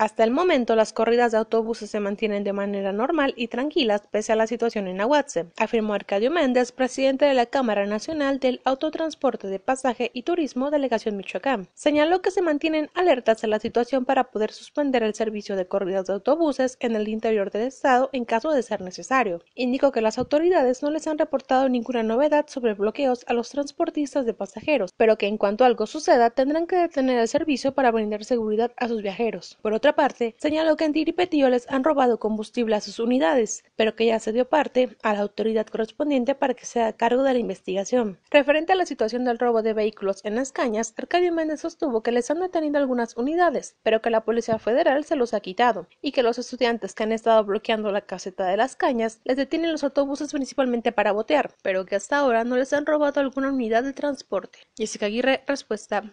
Hasta el momento, las corridas de autobuses se mantienen de manera normal y tranquilas pese a la situación en Aguatse, afirmó Arcadio Méndez, presidente de la Cámara Nacional del Autotransporte de Pasaje y Turismo Delegación Michoacán. Señaló que se mantienen alertas a la situación para poder suspender el servicio de corridas de autobuses en el interior del estado en caso de ser necesario. Indicó que las autoridades no les han reportado ninguna novedad sobre bloqueos a los transportistas de pasajeros, pero que en cuanto algo suceda tendrán que detener el servicio para brindar seguridad a sus viajeros. Por otra parte, señaló que en Tiripetío les han robado combustible a sus unidades, pero que ya se dio parte a la autoridad correspondiente para que sea haga cargo de la investigación. Referente a la situación del robo de vehículos en las cañas, Arcadio Méndez sostuvo que les han detenido algunas unidades, pero que la Policía Federal se los ha quitado, y que los estudiantes que han estado bloqueando la caseta de las cañas les detienen los autobuses principalmente para botear, pero que hasta ahora no les han robado alguna unidad de transporte. Jessica Aguirre, respuesta.